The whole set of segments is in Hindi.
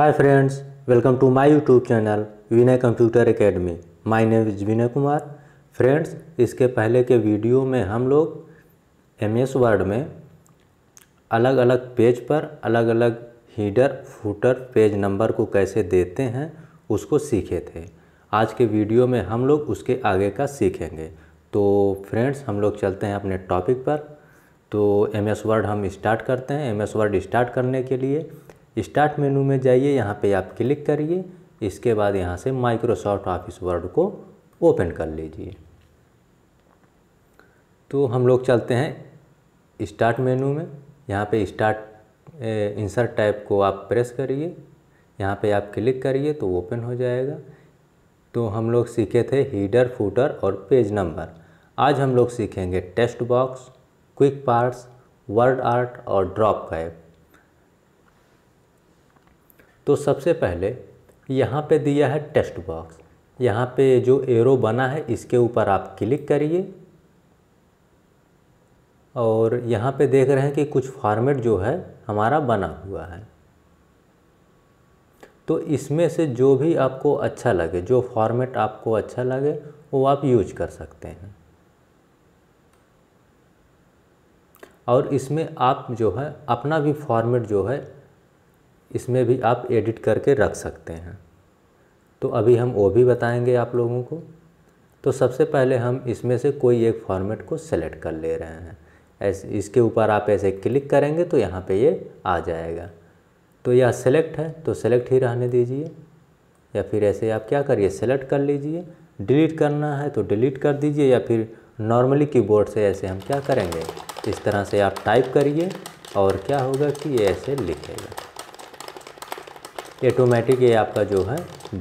Hi friends welcome to my YouTube channel Vinay computer academy my name is Vinay Kumar friends इसके पहले के वीडियो में हम लोग एम एस वर्ड में अलग अलग पेज पर अलग अलग हीडर फूटर पेज नंबर को कैसे देते हैं उसको सीखे थे आज के वीडियो में हम लोग उसके आगे का सीखेंगे तो फ्रेंड्स हम लोग चलते हैं अपने टॉपिक पर तो एम एस वर्ड हम स्टार्ट करते हैं एम एस वर्ड स्टार्ट करने के लिए स्टार्ट मेनू में जाइए यहाँ पे आप क्लिक करिए इसके बाद यहाँ से माइक्रोसॉफ्ट ऑफिस वर्ड को ओपन कर लीजिए तो हम लोग चलते हैं स्टार्ट मेनू में यहाँ पे स्टार्ट इंसर्ट टाइप को आप प्रेस करिए यहाँ पे आप क्लिक करिए तो ओपन हो जाएगा तो हम लोग सीखे थे हीडर फूटर और पेज नंबर आज हम लोग सीखेंगे text box quick parts word art और ड्रॉप का एप तो सबसे पहले यहाँ पे दिया है टेस्ट बॉक्स यहाँ पे जो एरो बना है इसके ऊपर आप क्लिक करिए और यहाँ पे देख रहे हैं कि कुछ फॉर्मेट जो है हमारा बना हुआ है तो इसमें से जो भी आपको अच्छा लगे जो फॉर्मेट आपको अच्छा लगे वो आप यूज कर सकते हैं और इसमें आप जो है अपना भी फॉर्मेट जो है इसमें भी आप एडिट करके रख सकते हैं तो अभी हम वो भी बताएंगे आप लोगों को तो सबसे पहले हम इसमें से कोई एक फॉर्मेट को सेलेक्ट कर ले रहे हैं ऐसे इसके ऊपर आप ऐसे क्लिक करेंगे तो यहाँ पे ये आ जाएगा तो यह सेलेक्ट है तो सेलेक्ट ही रहने दीजिए या फिर ऐसे आप क्या करिए सेलेक्ट कर लीजिए डिलीट करना है तो डिलीट कर दीजिए या फिर नॉर्मली कीबोर्ड से ऐसे हम क्या करेंगे इस तरह से आप टाइप करिए और क्या होगा कि ये ऐसे लिखेगा ऑटोमेटिक ये आपका जो है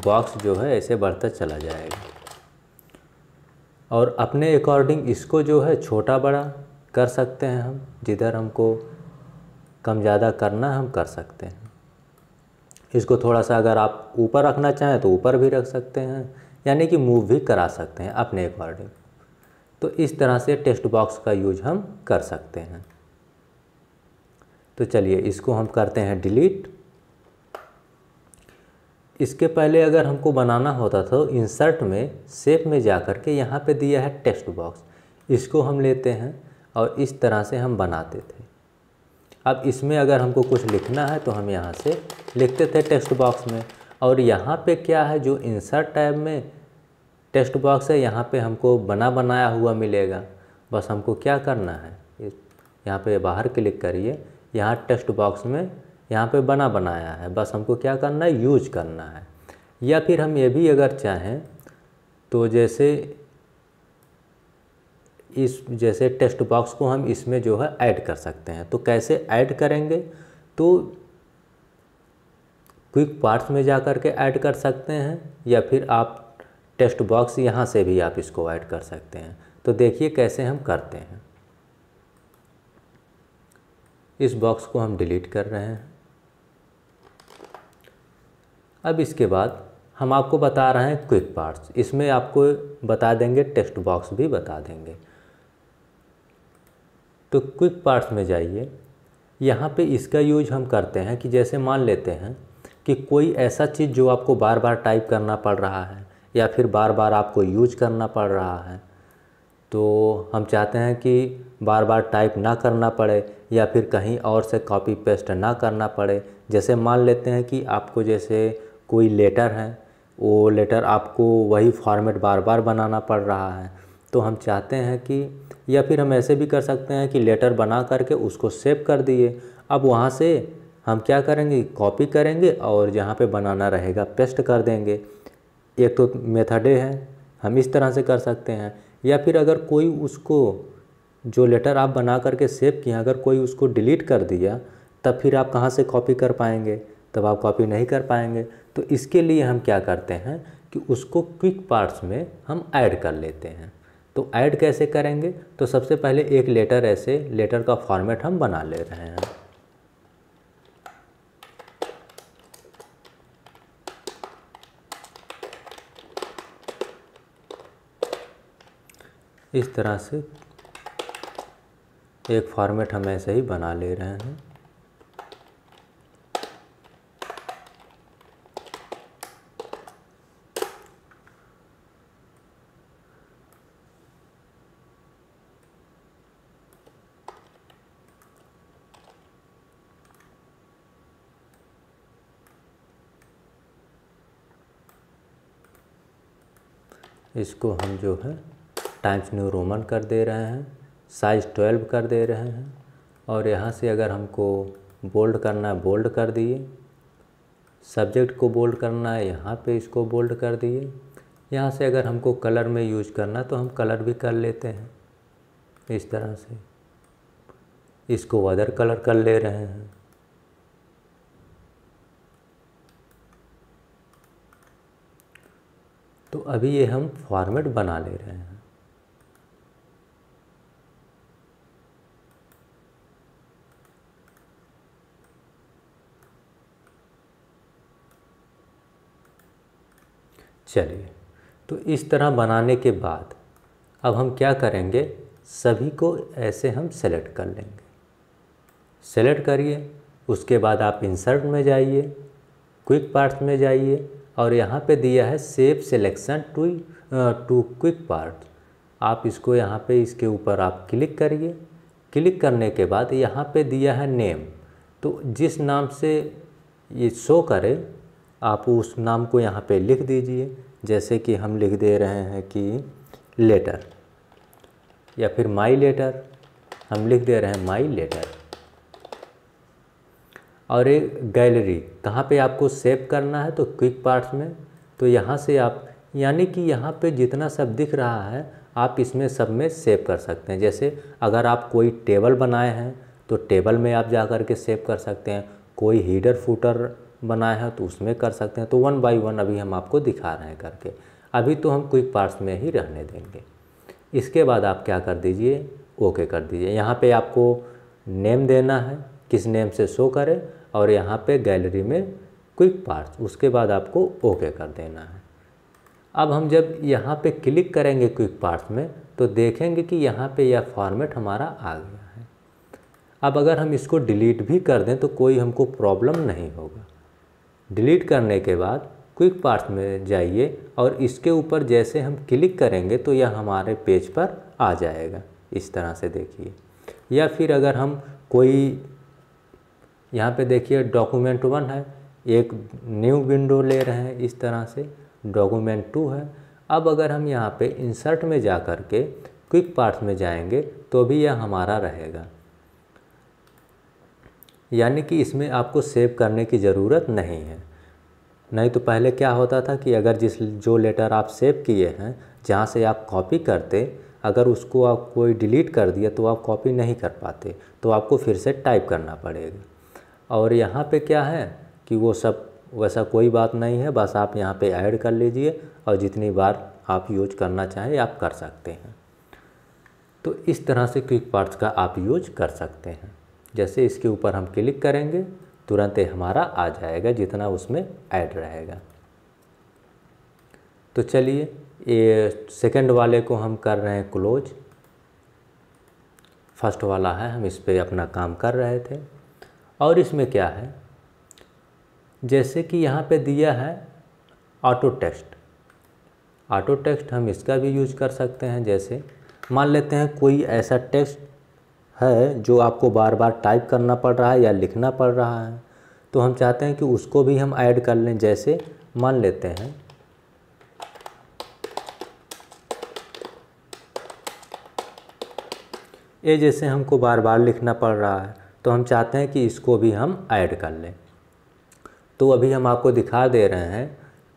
बॉक्स जो है ऐसे बढ़ता चला जाएगा और अपने अकॉर्डिंग इसको जो है छोटा बड़ा कर सकते हैं हम जिधर हमको कम ज़्यादा करना हम कर सकते हैं इसको थोड़ा सा अगर आप ऊपर रखना चाहें तो ऊपर भी रख सकते हैं यानी कि मूव भी करा सकते हैं अपने अकॉर्डिंग तो इस तरह से टेस्ट बॉक्स का यूज हम कर सकते हैं तो चलिए इसको हम करते हैं डिलीट इसके पहले अगर हमको बनाना होता था इंसर्ट तो में सेप में जा कर के यहाँ पर दिया है टेक्स्ट बॉक्स इसको हम लेते हैं और इस तरह से हम बनाते थे अब इसमें अगर हमको कुछ लिखना है तो हम यहाँ से लिखते थे टेक्स्ट बॉक्स में और यहाँ पे क्या है जो इंसर्ट टैब में टेक्स्ट बॉक्स है यहाँ पे हमको बना बनाया हुआ मिलेगा बस हमको क्या करना है यहाँ पे बाहर क्लिक करिए यहाँ टेक्स्ट बॉक्स में यहाँ पे बना बनाया है बस हमको क्या करना है यूज करना है या फिर हम ये भी अगर चाहें तो जैसे इस जैसे टेक्स्ट बॉक्स को हम इसमें जो है ऐड कर सकते हैं तो कैसे ऐड करेंगे तो क्विक पार्ट्स में जा कर के ऐड कर सकते हैं या फिर आप टेक्स्ट बॉक्स यहाँ से भी आप इसको ऐड कर सकते हैं तो देखिए कैसे हम करते हैं इस बॉक्स को हम डिलीट कर रहे हैं अब इसके बाद हम आपको बता रहे हैं क्विक पार्ट्स इसमें आपको बता देंगे टेक्स्ट बॉक्स भी बता देंगे तो क्विक पार्ट्स में जाइए यहाँ पे इसका यूज हम करते हैं कि जैसे मान लेते हैं कि कोई ऐसा चीज़ जो आपको बार बार टाइप करना पड़ रहा है या फिर बार बार आपको यूज करना पड़ रहा है तो हम चाहते हैं कि बार बार टाइप ना करना पड़े या फिर कहीं और से कॉपी पेस्ट ना करना पड़े जैसे मान लेते हैं कि आपको जैसे कोई लेटर है वो लेटर आपको वही फॉर्मेट बार बार बनाना पड़ रहा है तो हम चाहते हैं कि या फिर हम ऐसे भी कर सकते हैं कि लेटर बना करके उसको सेव कर दिए अब वहाँ से हम क्या करेंगे कॉपी करेंगे और जहाँ पे बनाना रहेगा पेस्ट कर देंगे एक तो मेथडे है हम इस तरह से कर सकते हैं या फिर अगर कोई उसको जो लेटर आप बना करके सेव किए अगर कोई उसको डिलीट कर दिया तब फिर आप कहाँ से कॉपी कर पाएंगे तब आप कॉपी नहीं कर पाएंगे तो इसके लिए हम क्या करते हैं कि उसको क्विक पार्ट्स में हम ऐड कर लेते हैं तो ऐड कैसे करेंगे तो सबसे पहले एक लेटर ऐसे लेटर का फॉर्मेट हम बना ले रहे हैं इस तरह से एक फॉर्मेट हम ऐसे ही बना ले रहे हैं इसको हम जो है टाइम्स न्यू रोमन कर दे रहे हैं साइज़ ट्वेल्व कर दे रहे हैं और यहाँ से अगर हमको बोल्ड करना है बोल्ड कर दिए सब्जेक्ट को बोल्ड करना है यहाँ पे इसको बोल्ड कर दिए यहाँ से अगर हमको कलर में यूज करना तो हम कलर भी कर लेते हैं इस तरह से इसको अदर कलर कर ले रहे हैं अभी ये हम फॉर्मेट बना ले रहे हैं चलिए तो इस तरह बनाने के बाद अब हम क्या करेंगे सभी को ऐसे हम सेलेक्ट कर लेंगे सेलेक्ट करिए उसके बाद आप इंसर्ट में जाइए क्विक पार्ट्स में जाइए और यहाँ पे दिया है save selection to to quick part आप इसको यहाँ पे इसके ऊपर आप क्लिक करिए क्लिक करने के बाद यहाँ पे दिया है नेम तो जिस नाम से ये शो करे आप उस नाम को यहाँ पे लिख दीजिए जैसे कि हम लिख दे रहे हैं कि लेटर या फिर माई लेटर हम लिख दे रहे हैं माई लेटर और एक गैलरी कहाँ पे आपको सेव करना है तो क्विक पार्ट्स में तो यहाँ से आप यानी कि यहाँ पे जितना सब दिख रहा है आप इसमें सब में सेव कर सकते हैं जैसे अगर आप कोई टेबल बनाए हैं तो टेबल में आप जा कर के सेव कर सकते हैं कोई हीडर फूटर बनाए हैं तो उसमें कर सकते हैं तो वन बाई वन अभी हम आपको दिखा रहे हैं करके अभी तो हम क्विक पार्ट्स में ही रहने देंगे इसके बाद आप क्या कर दीजिए ओके कर दीजिए यहाँ पर आपको नेम देना है किस नेम से शो करे और यहाँ पे गैलरी में क्विक पार्ट्स उसके बाद आपको ओके कर देना है अब हम जब यहाँ पे क्लिक करेंगे क्विक पार्ट्स में तो देखेंगे कि यहाँ पे यह फॉर्मेट हमारा आ गया है अब अगर हम इसको डिलीट भी कर दें तो कोई हमको प्रॉब्लम नहीं होगा डिलीट करने के बाद क्विक पार्ट्स में जाइए और इसके ऊपर जैसे हम क्लिक करेंगे तो यह हमारे पेज पर आ जाएगा इस तरह से देखिए या फिर अगर हम कोई यहाँ पे देखिए डॉक्यूमेंट वन है एक न्यू विंडो ले रहे हैं इस तरह से डॉक्यूमेंट टू है अब अगर हम यहाँ पे इंसर्ट में जा कर के क्विक पार्ट में जाएंगे तो भी यह हमारा रहेगा यानी कि इसमें आपको सेव करने की ज़रूरत नहीं है नहीं तो पहले क्या होता था कि अगर जिस जो लेटर आप सेव किए हैं जहाँ से आप कॉपी करते अगर उसको आप कोई डिलीट कर दिया तो आप कॉपी नहीं कर पाते तो आपको फिर से टाइप करना पड़ेगा और यहाँ पे क्या है कि वो सब वैसा कोई बात नहीं है बस आप यहाँ पे ऐड कर लीजिए और जितनी बार आप यूज करना चाहें आप कर सकते हैं तो इस तरह से क्विक पार्ट्स का आप यूज कर सकते हैं जैसे इसके ऊपर हम क्लिक करेंगे तुरंत ही हमारा आ जाएगा जितना उसमें ऐड रहेगा तो चलिए ये सेकंड वाले को हम कर रहे हैं क्लोज फर्स्ट वाला है हम इस पर अपना काम कर रहे थे और इसमें क्या है जैसे कि यहाँ पे दिया है ऑटो टेक्स्ट ऑटो टेक्स्ट हम इसका भी यूज कर सकते हैं जैसे मान लेते हैं कोई ऐसा टेक्स्ट है जो आपको बार बार टाइप करना पड़ रहा है या लिखना पड़ रहा है तो हम चाहते हैं कि उसको भी हम ऐड कर लें जैसे मान लेते हैं ये जैसे हमको बार बार लिखना पड़ रहा है तो हम चाहते हैं कि इसको भी हम ऐड कर लें तो अभी हम आपको दिखा दे रहे हैं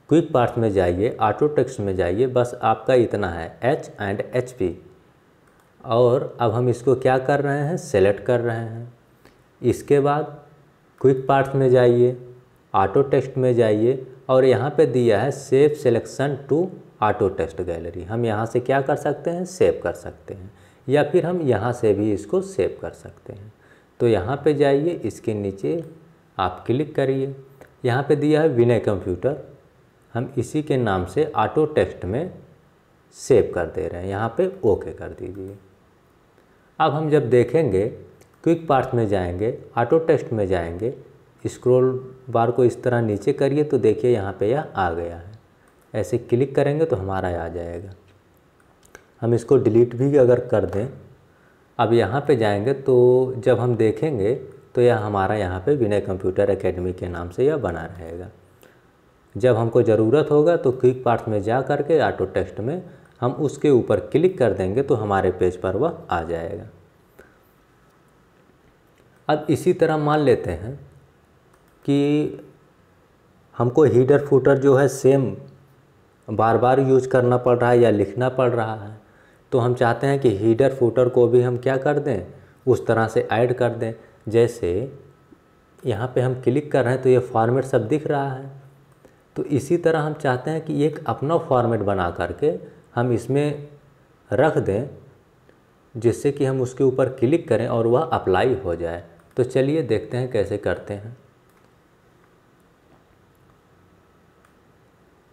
क्विक पार्ट में जाइए ऑटो टेक्स में जाइए बस आपका इतना है एच एंड एच पी और अब हम इसको क्या कर रहे हैं सेलेक्ट कर रहे हैं इसके बाद क्विक पार्थ में जाइए ऑटो टेक्स्ट में जाइए और यहाँ पे दिया है save selection to auto text gallery हम यहाँ से क्या कर सकते हैं सेव कर सकते हैं या फिर हम यहाँ से भी इसको सेव कर सकते हैं तो यहाँ पे जाइए इसके नीचे आप क्लिक करिए यहाँ पे दिया है विनय कंप्यूटर हम इसी के नाम से ऑटो टेक्स्ट में सेव कर दे रहे हैं यहाँ पे ओके कर दीजिए अब हम जब देखेंगे क्विक पार्ट में जाएंगे ऑटो टेक्स्ट में जाएंगे स्क्रॉल बार को इस तरह नीचे करिए तो देखिए यहाँ पे यह आ गया है ऐसे क्लिक करेंगे तो हमारा आ जाएगा हम इसको डिलीट भी अगर कर दें अब यहाँ पे जाएंगे तो जब हम देखेंगे तो यह हमारा यहाँ पे विनय कंप्यूटर एकेडमी के नाम से यह बना रहेगा जब हमको ज़रूरत होगा तो क्विक पार्ट में जा कर के ऑटो टेक्स्ट में हम उसके ऊपर क्लिक कर देंगे तो हमारे पेज पर वह आ जाएगा अब इसी तरह मान लेते हैं कि हमको हीडर फूटर जो है सेम बार बार यूज करना पड़ रहा है या लिखना पड़ रहा है तो हम चाहते हैं कि हीडर फूटर को भी हम क्या कर दें उस तरह से ऐड कर दें जैसे यहाँ पे हम क्लिक कर रहे हैं तो ये फॉर्मेट सब दिख रहा है तो इसी तरह हम चाहते हैं कि एक अपना फॉर्मेट बना करके हम इसमें रख दें जिससे कि हम उसके ऊपर क्लिक करें और वह अप्लाई हो जाए तो चलिए देखते हैं कैसे करते हैं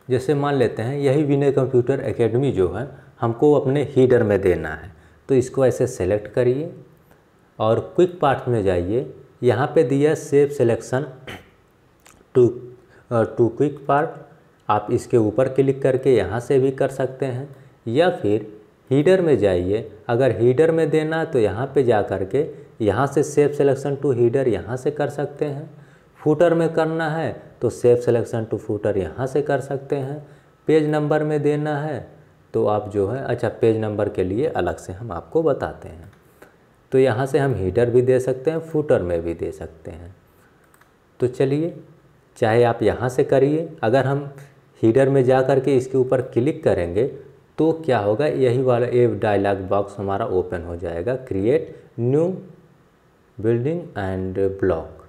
जैसे मान लेते हैं यही विनय कंप्यूटर एकेडमी जो है हमको अपने हीडर में देना है तो इसको ऐसे सेलेक्ट करिए और क्विक पार्ट में जाइए यहाँ पे दिया save selection to to quick part आप इसके ऊपर क्लिक करके यहाँ से भी कर सकते हैं या फिर हीडर में जाइए अगर हीडर में देना तो यहाँ पे जा कर के यहाँ से सेव सिलेक्शन टू हीडर यहाँ से कर सकते हैं फूटर में करना है तो सेव सिलेक्शन टू फूटर यहाँ से कर सकते हैं पेज नंबर में देना है तो आप जो है अच्छा पेज नंबर के लिए अलग से हम आपको बताते हैं तो यहाँ से हम हीटर भी दे सकते हैं फूटर में भी दे सकते हैं तो चलिए चाहे आप यहाँ से करिए अगर हम हीटर में जा कर के इसके ऊपर क्लिक करेंगे तो क्या होगा यही वाला ये डायलॉग बॉक्स हमारा ओपन हो जाएगा create new building and block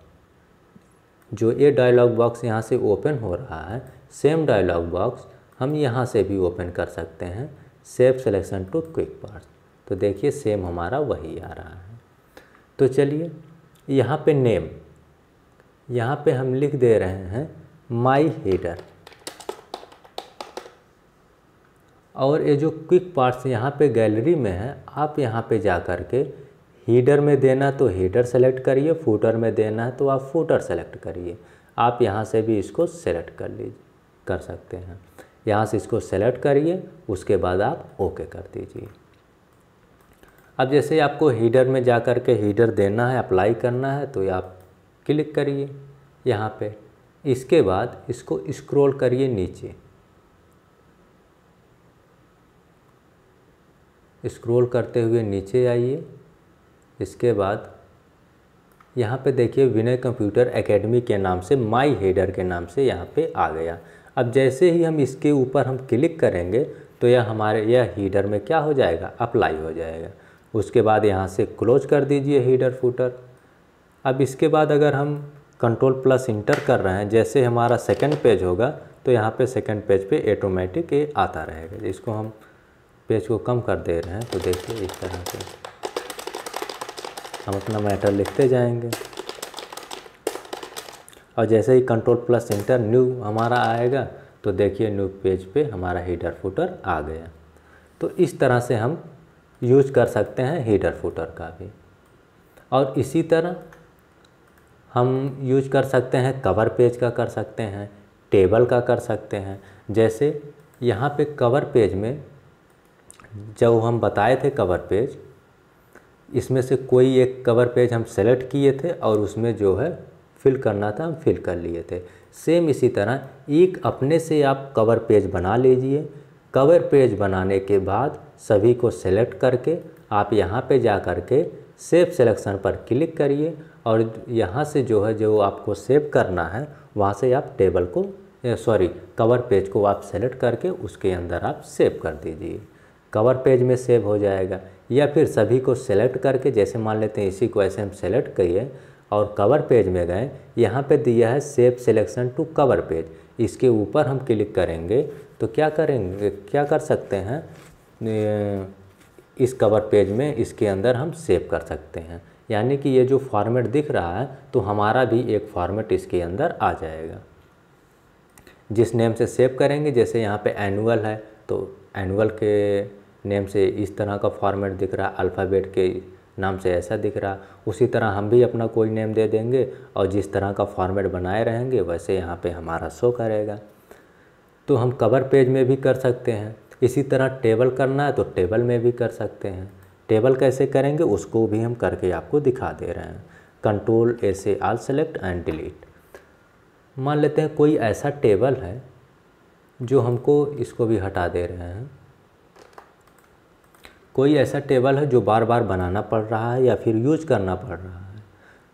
जो ये डायलॉग बॉक्स यहाँ से ओपन हो रहा है सेम डायलॉग बॉक्स हम यहाँ से भी ओपन कर सकते हैं save selection to quick part तो देखिए सेम हमारा वही आ रहा है तो चलिए यहाँ पे नेम यहाँ पे हम लिख दे रहे हैं माई हेडर और ये जो क्विक पार्ट्स यहाँ पे गैलरी में है आप यहाँ पे जा कर के हीडर में देना तो हीडर सेलेक्ट करिए फूटर में देना है तो आप फूटर सेलेक्ट करिए आप यहाँ से भी इसको सेलेक्ट कर लीजिए कर सकते हैं यहाँ से इसको सेलेक्ट करिए उसके बाद आप ओके कर दीजिए अब जैसे आपको हीडर में जा कर के हीडर देना है अप्लाई करना है तो आप क्लिक करिए यहाँ पे इसके बाद इसको स्क्रॉल करिए नीचे स्क्रॉल करते हुए नीचे आइए इसके बाद यहाँ पे देखिए विनय कंप्यूटर एकेडमी के नाम से माई हेडर के नाम से यहाँ पे आ गया अब जैसे ही हम इसके ऊपर हम क्लिक करेंगे तो यह हमारे यह हीडर में क्या हो जाएगा अप्लाई हो जाएगा उसके बाद यहाँ से क्लोज कर दीजिए हीडर फूटर अब इसके बाद अगर हम कंट्रोल प्लस इंटर कर रहे हैं जैसे हमारा सेकंड पेज होगा तो यहाँ पे सेकंड पेज पे ऑटोमेटिक ये आता रहेगा इसको हम पेज को कम कर दे रहे हैं तो देखिए इस तरह से हम अपना मैटर लिखते जाएंगे और जैसे ही कंट्रोल प्लस इंटर न्यू हमारा आएगा तो देखिए न्यू पेज पे हमारा हीटर फूटर आ गया तो इस तरह से हम यूज कर सकते हैं हीटर फूटर का भी और इसी तरह हम यूज कर सकते हैं कवर पेज का कर सकते हैं टेबल का कर सकते हैं जैसे यहाँ पे कवर पेज में जब हम बताए थे कवर पेज इसमें से कोई एक कवर पेज हम सेलेक्ट किए थे और उसमें जो है फिल करना था हम फिल कर लिए थे सेम इसी तरह एक अपने से आप कवर पेज बना लीजिए कवर पेज बनाने के बाद सभी को सेलेक्ट करके आप यहाँ पे जा कर के सेव सिलेक्शन पर क्लिक करिए और यहाँ से जो है जो आपको सेव करना है वहाँ से आप टेबल को सॉरी कवर पेज को आप सेलेक्ट करके उसके अंदर आप सेव कर दीजिए कवर पेज में सेव हो जाएगा या फिर सभी को सेलेक्ट करके जैसे मान लेते हैं इसी को ऐसे हम सेलेक्ट करिए और कवर पेज में गए यहाँ पे दिया है save selection to cover page इसके ऊपर हम क्लिक करेंगे तो क्या करेंगे क्या कर सकते हैं इस कवर पेज में इसके अंदर हम सेव कर सकते हैं यानी कि ये जो फॉर्मेट दिख रहा है तो हमारा भी एक फॉर्मेट इसके अंदर आ जाएगा जिस नेम से सेव करेंगे जैसे यहाँ पे एनुअल है तो एनुअल के नेम से इस तरह का फॉर्मेट दिख रहा है अल्फ़ाबेट के नाम से ऐसा दिख रहा उसी तरह हम भी अपना कोई नेम दे देंगे और जिस तरह का फॉर्मेट बनाए रहेंगे वैसे यहाँ पे हमारा शो करेगा तो हम कवर पेज में भी कर सकते हैं इसी तरह टेबल करना है तो टेबल में भी कर सकते हैं टेबल कैसे करेंगे उसको भी हम करके आपको दिखा दे रहे हैं कंट्रोल ए से आल सेलेक्ट एंड डिलीट मान लेते हैं कोई ऐसा टेबल है जो हमको इसको भी हटा दे रहे हैं कोई ऐसा टेबल है जो बार बार बनाना पड़ रहा है या फिर यूज करना पड़ रहा है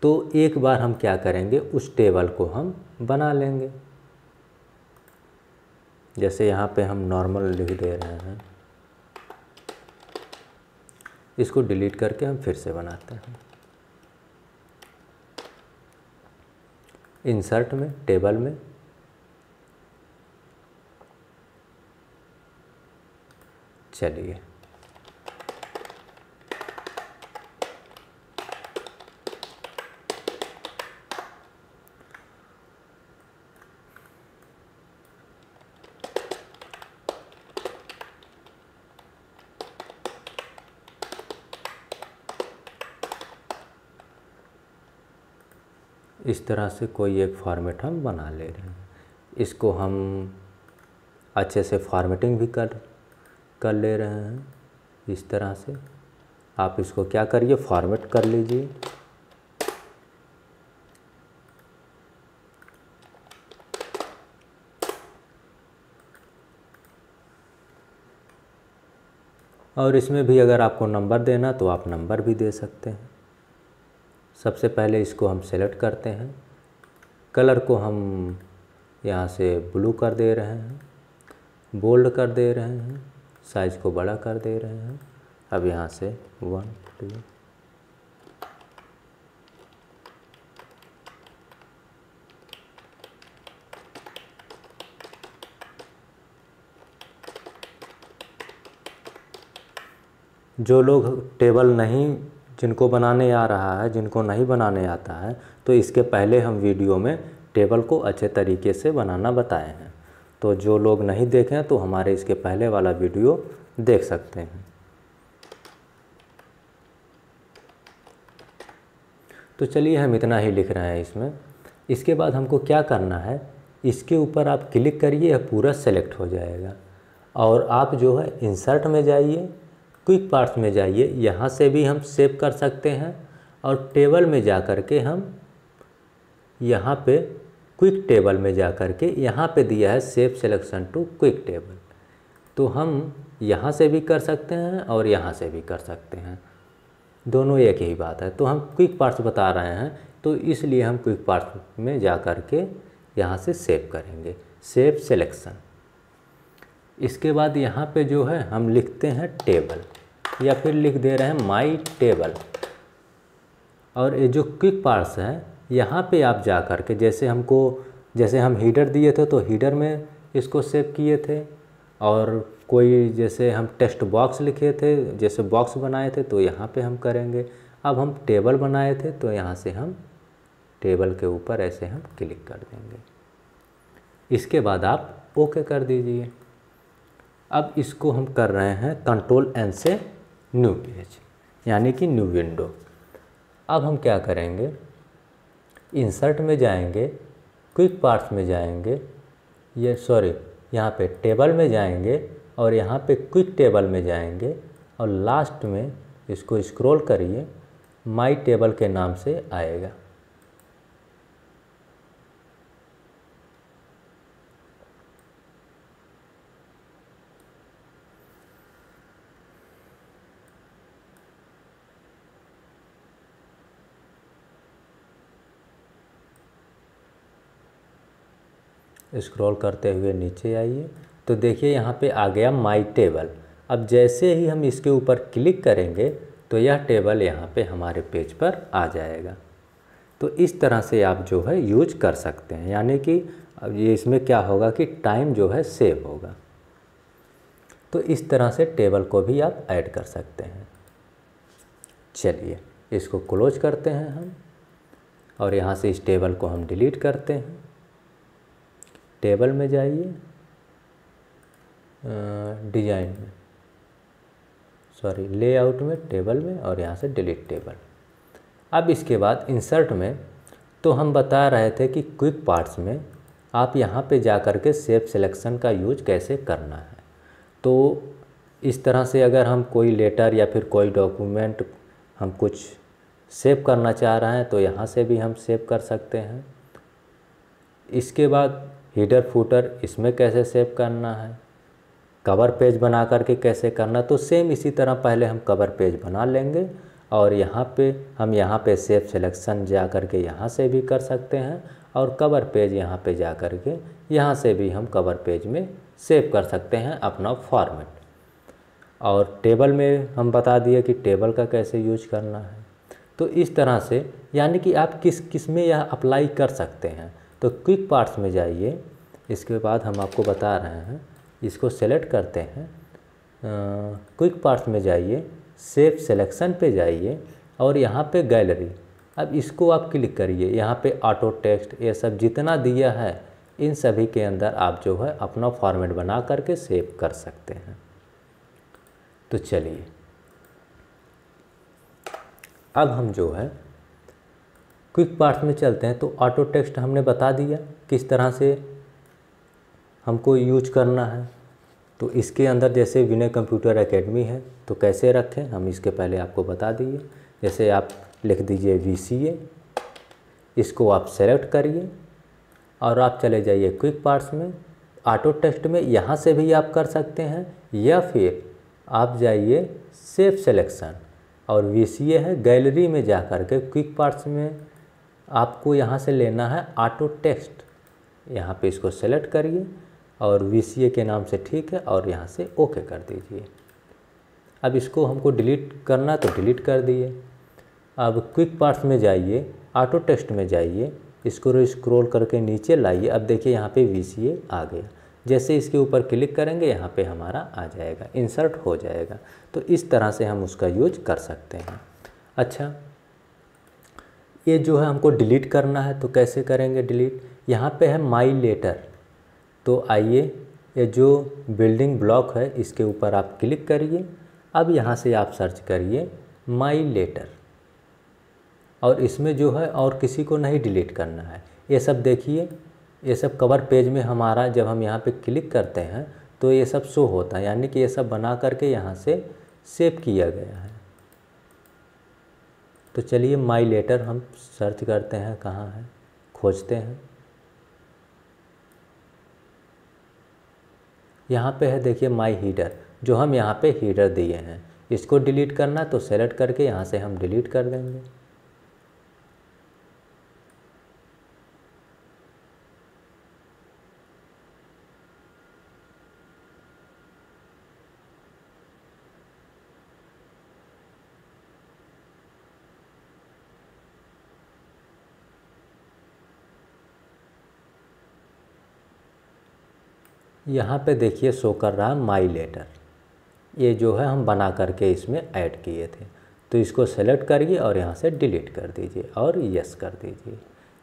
तो एक बार हम क्या करेंगे उस टेबल को हम बना लेंगे जैसे यहाँ पे हम नॉर्मल लिख दे रहे हैं इसको डिलीट करके हम फिर से बनाते हैं इंसर्ट में टेबल में चलिए तरह से कोई एक फॉर्मेट हम बना ले रहे हैं इसको हम अच्छे से फॉर्मेटिंग भी कर कर ले रहे हैं इस तरह से आप इसको क्या करिए फॉर्मेट कर लीजिए और इसमें भी अगर आपको नंबर देना तो आप नंबर भी दे सकते हैं सबसे पहले इसको हम सेलेक्ट करते हैं कलर को हम यहाँ से ब्लू कर दे रहे हैं बोल्ड कर दे रहे हैं साइज़ को बड़ा कर दे रहे हैं अब यहाँ से वन टू जो लोग टेबल नहीं जिनको बनाने आ रहा है जिनको नहीं बनाने आता है तो इसके पहले हम वीडियो में टेबल को अच्छे तरीके से बनाना बताए हैं तो जो लोग नहीं देखें तो हमारे इसके पहले वाला वीडियो देख सकते हैं तो चलिए हम इतना ही लिख रहे हैं इसमें इसके बाद हमको क्या करना है इसके ऊपर आप क्लिक करिए पूरा सेलेक्ट हो जाएगा और आप जो है इंसर्ट में जाइए क्विक पार्ट्स में जाइए यहाँ से भी हम सेव कर सकते हैं और टेबल में जा कर के हम यहाँ पे क्विक टेबल में जा कर के यहाँ पे दिया है save selection to quick table तो हम यहाँ से भी कर सकते हैं और यहाँ से भी कर सकते हैं दोनों एक ही बात है तो हम क्विक पार्ट्स बता रहे हैं तो इसलिए हम क्विक पार्ट्स में जा कर के यहाँ से सेव करेंगे सेव सिलेक्शन इसके बाद यहाँ पे जो है हम लिखते हैं टेबल या फिर लिख दे रहे हैं माई टेबल और ये जो क्विक पार्स है यहाँ पे आप जा कर के जैसे हमको जैसे हम हीडर दिए थे तो हीडर में इसको सेव किए थे और कोई जैसे हम टेक्स्ट बॉक्स लिखे थे जैसे बॉक्स बनाए थे तो यहाँ पे हम करेंगे अब हम टेबल बनाए थे तो यहाँ से हम टेबल के ऊपर ऐसे हम क्लिक कर देंगे इसके बाद आप ओके कर दीजिए अब इसको हम कर रहे हैं कंट्रोल एन से न्यू पेज यानी कि न्यू विंडो अब हम क्या करेंगे इंसर्ट में जाएंगे क्विक पार्ट्स में जाएंगे ये सॉरी यहाँ पे टेबल में जाएंगे और यहाँ पे क्विक टेबल में जाएंगे और लास्ट में इसको स्क्रॉल करिए माई टेबल के नाम से आएगा स्क्रॉल करते हुए नीचे आइए तो देखिए यहाँ पे आ गया माई टेबल अब जैसे ही हम इसके ऊपर क्लिक करेंगे तो यह टेबल यहाँ पे हमारे पेज पर आ जाएगा तो इस तरह से आप जो है यूज कर सकते हैं यानी कि अब ये इसमें क्या होगा कि टाइम जो है सेव होगा तो इस तरह से टेबल को भी आप ऐड कर सकते हैं चलिए इसको क्लोज करते हैं हम और यहाँ से इस टेबल को हम डिलीट करते हैं टेबल में जाइए डिजाइन में सॉरी लेआउट में टेबल में और यहाँ से डिलीट टेबल अब इसके बाद इंसर्ट में तो हम बता रहे थे कि क्विक पार्ट्स में आप यहाँ पे जा कर के सेप सिलेक्शन का यूज कैसे करना है तो इस तरह से अगर हम कोई लेटर या फिर कोई डॉक्यूमेंट हम कुछ सेव करना चाह रहे हैं तो यहाँ से भी हम सेव कर सकते हैं इसके बाद हीटर फूटर इसमें कैसे सेव करना है कवर पेज बना करके कैसे करना तो सेम इसी तरह पहले हम कवर पेज बना लेंगे और यहाँ पे हम यहाँ पे सेव सिलेक्शन जा कर के यहाँ से भी कर सकते हैं और कवर पेज यहाँ पे जा कर के यहाँ से भी हम कवर पेज में सेव कर सकते हैं अपना फॉर्मेट और टेबल में हम बता दिए कि टेबल का कैसे यूज करना है तो इस तरह से यानी कि आप किस किस में यह अप्लाई कर सकते हैं तो क्विक पार्ट्स में जाइए इसके बाद हम आपको बता रहे हैं इसको सेलेक्ट करते हैं क्विक पार्ट्स में जाइए सेफ सिलेक्शन पे जाइए और यहाँ पे गैलरी अब इसको आप क्लिक करिए यहाँ पे ऑटो टेक्स्ट ये सब जितना दिया है इन सभी के अंदर आप जो है अपना फॉर्मेट बना करके सेव कर सकते हैं तो चलिए अब हम जो है क्विक पार्ट्स में चलते हैं तो ऑटो टेक्स्ट हमने बता दिया किस तरह से हमको यूज करना है तो इसके अंदर जैसे विनय कंप्यूटर एकेडमी है तो कैसे रखें हम इसके पहले आपको बता दिए जैसे आप लिख दीजिए वी इसको आप सेलेक्ट करिए और आप चले जाइए क्विक पार्ट्स में ऑटो टेस्ट में यहाँ से भी आप कर सकते हैं या फिर आप जाइए सेफ सेलेक्शन और वी है गैलरी में जा कर के क्विक पार्ट्स में आपको यहाँ से लेना है ऑटो टेक्स्ट यहाँ पे इसको सेलेक्ट करिए और वी के नाम से ठीक है और यहाँ से ओके कर दीजिए अब इसको हमको डिलीट करना तो डिलीट कर दिए अब क्विक पार्ट्स में जाइए ऑटो टेक्स्ट में जाइए इसको स्क्रॉल करके नीचे लाइए अब देखिए यहाँ पे वी आ गया जैसे इसके ऊपर क्लिक करेंगे यहाँ पे हमारा आ जाएगा इंसर्ट हो जाएगा तो इस तरह से हम उसका यूज कर सकते हैं अच्छा ये जो है हमको डिलीट करना है तो कैसे करेंगे डिलीट यहाँ पे है माई लेटर तो आइए ये जो बिल्डिंग ब्लॉक है इसके ऊपर आप क्लिक करिए अब यहाँ से आप सर्च करिए माई लेटर और इसमें जो है और किसी को नहीं डिलीट करना है ये सब देखिए ये सब कवर पेज में हमारा जब हम यहाँ पे क्लिक करते हैं तो ये सब शो होता है यानी कि ये सब बना करके यहाँ से सेव किया गया है तो चलिए माई लेटर हम सर्च करते हैं कहाँ है खोजते हैं यहाँ पे है देखिए माई हीडर जो हम यहाँ पे हीडर दिए हैं इसको डिलीट करना तो सेलेक्ट करके यहाँ से हम डिलीट कर देंगे यहाँ पे देखिए शो कर रहा है माई लेटर ये जो है हम बना करके इसमें ऐड किए थे तो इसको सेलेक्ट करिए और यहाँ से डिलीट कर दीजिए और यस कर दीजिए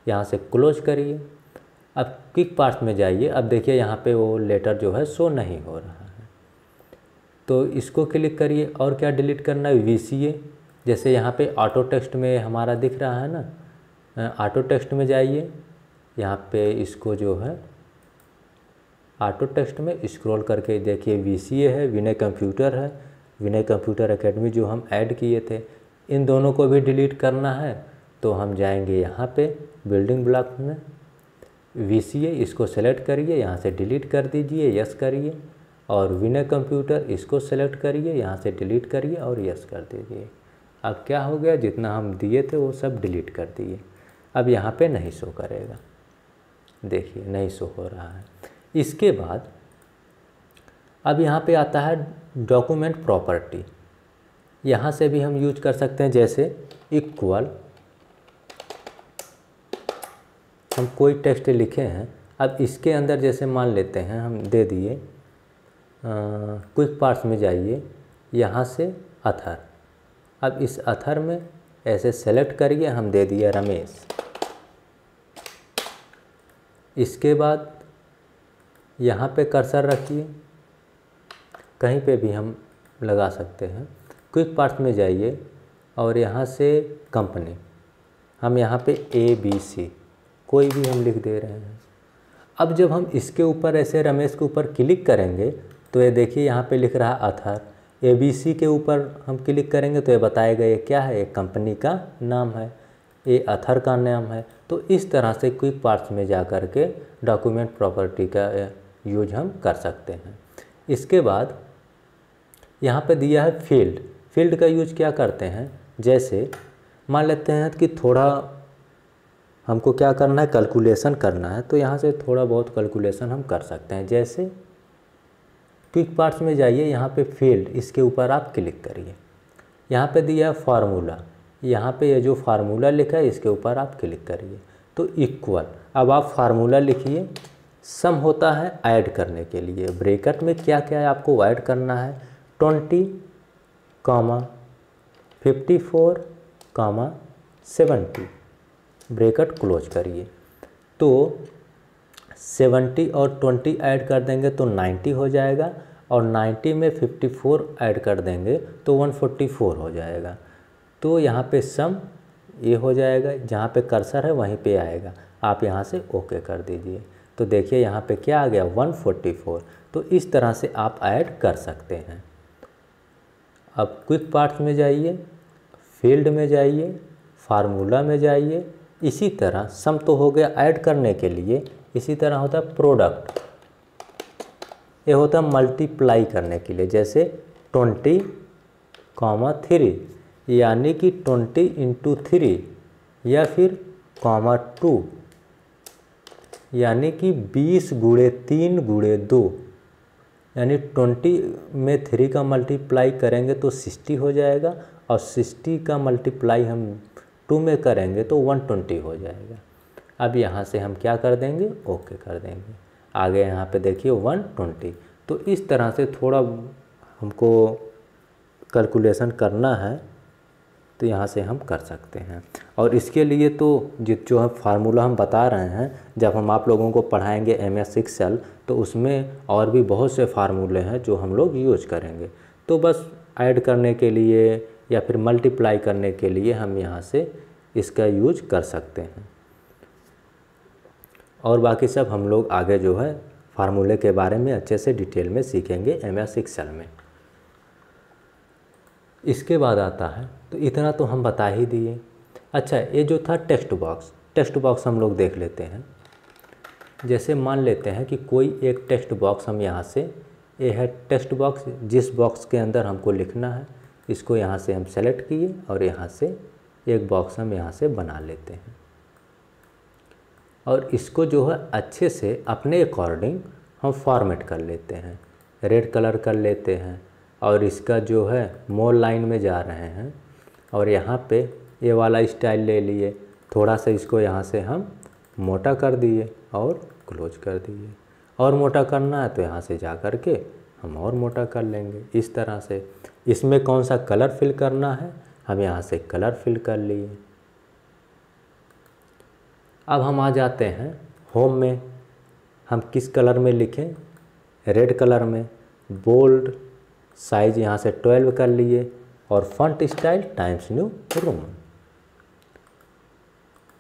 यहाँ से क्लोज करिए अब क्विक पार्ट में जाइए अब देखिए यहाँ पे वो लेटर जो है शो नहीं हो रहा है तो इसको क्लिक करिए और क्या डिलीट करना है वी जैसे यहाँ पे ऑटो टेक्स्ट में हमारा दिख रहा है ना ऑटो टेक्स्ट में जाइए यहाँ पे इसको जो है ऑटो टेक्स्ट में स्क्रॉल करके देखिए वी है विनय कंप्यूटर है विनय कंप्यूटर अकेडमी जो हम ऐड किए थे इन दोनों को भी डिलीट करना है तो हम जाएंगे यहाँ पे बिल्डिंग ब्लॉक में वी इसको सेलेक्ट करिए यहाँ से डिलीट कर दीजिए यस करिए और विनय कंप्यूटर इसको सेलेक्ट करिए यहाँ से डिलीट करिए और यस कर दीजिए अब क्या हो गया जितना हम दिए थे वो सब डिलीट कर दिए अब यहाँ पर नहीं शो करेगा देखिए नहीं शो हो रहा है इसके बाद अब यहाँ पे आता है डॉक्यूमेंट प्रॉपर्टी यहाँ से भी हम यूज कर सकते हैं जैसे इक्वल हम कोई टेक्स्ट लिखे हैं अब इसके अंदर जैसे मान लेते हैं हम दे दिए क्विक पार्ट्स में जाइए यहाँ से अथर अब इस अथर में ऐसे सेलेक्ट करिए हम दे दिए रमेश इसके बाद यहाँ पे कर्सर रखिए कहीं पे भी हम लगा सकते हैं क्विक पार्ट्स में जाइए और यहाँ से कंपनी हम यहाँ पे ए बी सी कोई भी हम लिख दे रहे हैं अब जब हम इसके ऊपर ऐसे रमेश के ऊपर क्लिक करेंगे तो ये देखिए यहाँ पे लिख रहा आधार ए बी सी के ऊपर हम क्लिक करेंगे तो ये बताएगा ये क्या है ये कंपनी का नाम है ये अथर का नाम है तो इस तरह से क्विक पार्ट्स में जा कर के डॉक्यूमेंट प्रॉपर्टी का यूज हम कर सकते हैं इसके बाद यहाँ पे दिया है फील्ड फील्ड का यूज क्या करते हैं जैसे मान लेते हैं कि थोड़ा हमको क्या करना है कैलकुलेशन करना है तो यहाँ से थोड़ा बहुत कैलकुलेशन हम कर सकते हैं जैसे क्विक पार्ट्स में जाइए यहाँ पे फील्ड इसके ऊपर आप क्लिक करिए यहाँ पे दिया है फार्मूला यहाँ पे ये यह जो फार्मूला लिखा है इसके ऊपर आप क्लिक करिए तो इक्वल अब आप फार्मूला लिखिए सम होता है ऐड करने के लिए ब्रेकट में क्या क्या है आपको ऐड करना है twenty comma fifty four comma seventy bracket close करिए तो सेवेंटी और ट्वेंटी ऐड कर देंगे तो नाइन्टी हो जाएगा और नाइन्टी में फिफ्टी फोर ऐड कर देंगे तो वन फोर्टी फोर हो जाएगा तो यहाँ पे सम ये हो जाएगा जहाँ पे कर्सर है वहीं पे आएगा आप यहाँ से ओके कर दीजिए तो देखिए यहाँ पे क्या आ गया 144 तो इस तरह से आप ऐड कर सकते हैं अब क्विक पार्ट्स में जाइए फील्ड में जाइए फार्मूला में जाइए इसी तरह सम तो हो गया ऐड करने के लिए इसी तरह होता है प्रोडक्ट ये होता है मल्टीप्लाई करने के लिए जैसे ट्वेंटी कॉमा थ्री यानी कि ट्वेंटी इंटू थ्री या फिर कॉमा टू यानी कि बीस गुड़े तीन गुड़े दो यानी ट्वेंटी में थ्री का मल्टीप्लाई करेंगे तो सिक्सटी हो जाएगा और सिक्सटी का मल्टीप्लाई हम टू में करेंगे तो वन ट्वेंटी हो जाएगा अब यहाँ से हम क्या कर देंगे ओके कर देंगे आगे यहाँ पे देखिए वन ट्वेंटी तो इस तरह से थोड़ा हमको कैलकुलेशन करना है तो यहाँ से हम कर सकते हैं और इसके लिए तो जो है फार्मूला हम बता रहे हैं जब हम आप लोगों को पढ़ाएंगे एम एस एक्सेल तो उसमें और भी बहुत से फार्मूले हैं जो हम लोग यूज करेंगे तो बस ऐड करने के लिए या फिर मल्टीप्लाई करने के लिए हम यहाँ से इसका यूज कर सकते हैं और बाकी सब हम लोग आगे जो है फार्मूले के बारे में अच्छे से डिटेल में सीखेंगे एम एस एक्सेल में इसके बाद आता है तो इतना तो हम बता ही दिए अच्छा ये जो था टेक्स्ट बॉक्स टेक्स्ट बॉक्स हम लोग देख लेते हैं जैसे मान लेते हैं कि कोई एक टेक्स्ट बॉक्स हम यहाँ से ये है टेक्स्ट बॉक्स जिस बॉक्स के अंदर हमको लिखना है इसको यहाँ से हम सेलेक्ट किए और यहाँ से एक बॉक्स हम यहाँ से बना लेते हैं और इसको जो है अच्छे से अपने अकॉर्डिंग हम फॉर्मेट कर लेते हैं रेड कलर कर लेते हैं और इसका जो है मोल लाइन में जा रहे हैं और यहाँ पे ये वाला स्टाइल ले लिए थोड़ा सा इसको यहाँ से हम मोटा कर दिए और क्लोज कर दिए और मोटा करना है तो यहाँ से जा कर के हम और मोटा कर लेंगे इस तरह से इसमें कौन सा कलर फिल करना है हम यहाँ से कलर फिल कर लिए अब हम आ जाते हैं होम में हम किस कलर में लिखें रेड कलर में बोल्ड साइज यहाँ से ट्वेल्व कर लिए और font style Times New Roman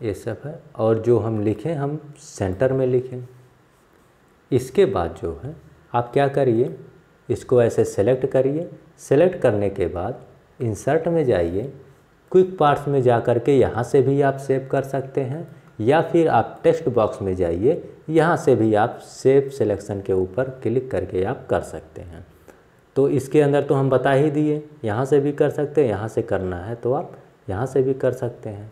ये सब है और जो हम लिखें हम सेंटर में लिखें इसके बाद जो है आप क्या करिए इसको ऐसे सेलेक्ट करिए सेलेक्ट करने के बाद इंसर्ट में जाइए क्विक पार्ट्स में जा कर के यहाँ से भी आप सेव कर सकते हैं या फिर आप टेक्स्ट बॉक्स में जाइए यहाँ से भी आप सेव सिलेक्शन के ऊपर क्लिक करके आप कर सकते हैं तो इसके अंदर तो हम बता ही दिए यहाँ से भी कर सकते हैं यहाँ से करना है तो आप यहाँ से भी कर सकते हैं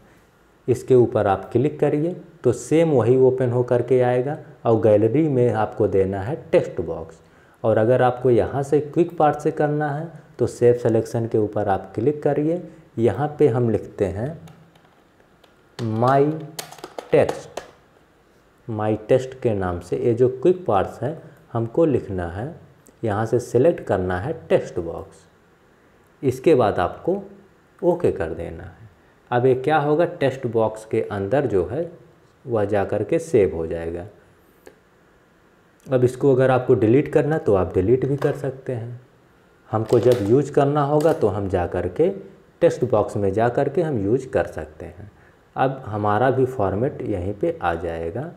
इसके ऊपर आप क्लिक करिए तो सेम वही ओपन हो करके आएगा और गैलरी में आपको देना है टेक्स्ट बॉक्स और अगर आपको यहाँ से क्विक पार्ट से करना है तो सेव सेलेक्शन के ऊपर आप क्लिक करिए यहाँ पे हम लिखते हैं माई टेक्स्ट माई टेक्स्ट के नाम से ये जो क्विक पार्ट्स हैं हमको लिखना है यहाँ से सिलेक्ट करना है टेक्स्ट बॉक्स इसके बाद आपको ओके कर देना है अब ये क्या होगा टेक्स्ट बॉक्स के अंदर जो है वह जा कर के सेव हो जाएगा अब इसको अगर आपको डिलीट करना है तो आप डिलीट भी कर सकते हैं हमको जब यूज करना होगा तो हम जा कर के टेक्स्ट बॉक्स में जा कर के हम यूज कर सकते हैं अब हमारा भी फॉर्मेट यहीं पे आ जाएगा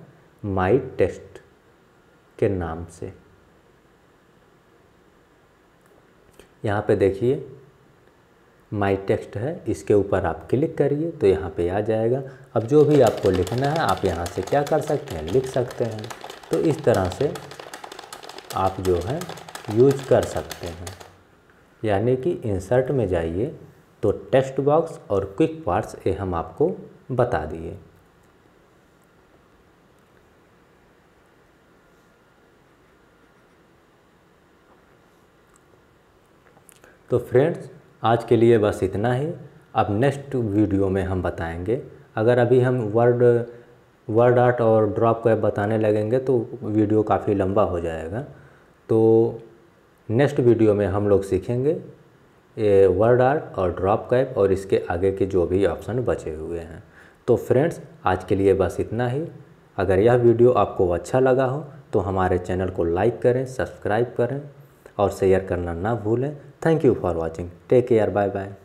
माई टेस्ट के नाम से यहाँ पे देखिए माई टेक्स्ट है इसके ऊपर आप क्लिक करिए तो यहाँ पे आ जाएगा अब जो भी आपको लिखना है आप यहाँ से क्या कर सकते हैं लिख सकते हैं तो इस तरह से आप जो है यूज कर सकते हैं यानी कि इंसर्ट में जाइए तो टेक्स्ट बॉक्स और क्विक पार्ट्स ये हम आपको बता दिए तो फ्रेंड्स आज के लिए बस इतना ही अब नेक्स्ट वीडियो में हम बताएंगे अगर अभी हम वर्ड वर्ड आर्ट और ड्रॉप को बताने लगेंगे तो वीडियो काफ़ी लंबा हो जाएगा तो नेक्स्ट वीडियो में हम लोग सीखेंगे ये वर्ड आर्ट और ड्रॉप कैप और इसके आगे के जो भी ऑप्शन बचे हुए हैं तो फ्रेंड्स आज के लिए बस इतना ही अगर यह वीडियो आपको अच्छा लगा हो तो हमारे चैनल को लाइक करें सब्सक्राइब करें और शेयर करना ना भूलें Thank you for watching. Take care. Bye bye.